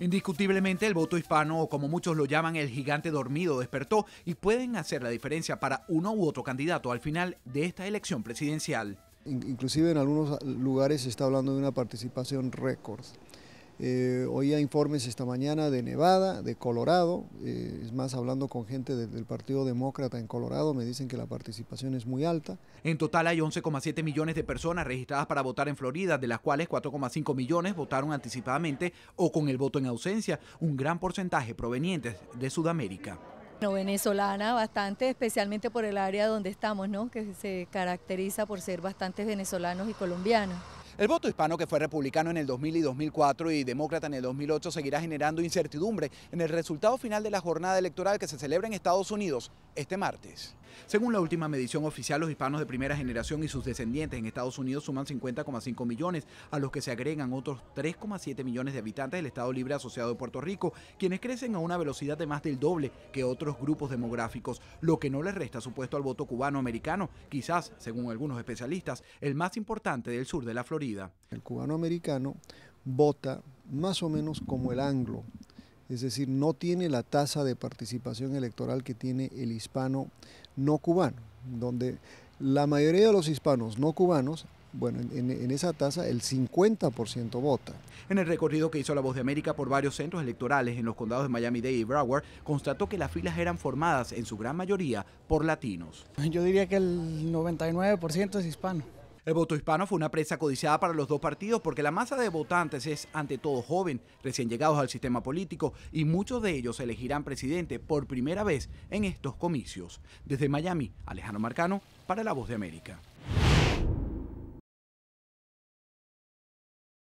Indiscutiblemente el voto hispano, o como muchos lo llaman el gigante dormido, despertó y pueden hacer la diferencia para uno u otro candidato al final de esta elección presidencial. Inclusive en algunos lugares se está hablando de una participación récord. Eh, oía informes esta mañana de Nevada, de Colorado, eh, es más, hablando con gente del Partido Demócrata en Colorado, me dicen que la participación es muy alta. En total hay 11,7 millones de personas registradas para votar en Florida, de las cuales 4,5 millones votaron anticipadamente o con el voto en ausencia, un gran porcentaje provenientes de Sudamérica. venezolana bastante, especialmente por el área donde estamos, que se caracteriza por ser bastantes venezolanos y colombianos. El voto hispano que fue republicano en el 2000 y 2004 y demócrata en el 2008 seguirá generando incertidumbre en el resultado final de la jornada electoral que se celebra en Estados Unidos este martes. Según la última medición oficial, los hispanos de primera generación y sus descendientes en Estados Unidos suman 50,5 millones, a los que se agregan otros 3,7 millones de habitantes del Estado Libre Asociado de Puerto Rico, quienes crecen a una velocidad de más del doble que otros grupos demográficos, lo que no les resta supuesto al voto cubano-americano, quizás, según algunos especialistas, el más importante del sur de la Florida el cubano americano vota más o menos como el anglo, es decir, no tiene la tasa de participación electoral que tiene el hispano no cubano, donde la mayoría de los hispanos no cubanos bueno, en, en, esa tasa el 50% vota. En el recorrido que hizo La Voz de América por varios centros electorales en los condados de Miami-Dade y Broward, constató que las filas eran formadas en su gran mayoría por latinos. Yo diría que el 99% es hispano. El voto hispano fue una presa codiciada para los dos partidos porque la masa de votantes es ante todo joven, recién llegados al sistema político y muchos de ellos elegirán presidente por primera vez en estos comicios. Desde Miami, Alejandro Marcano para La Voz de América.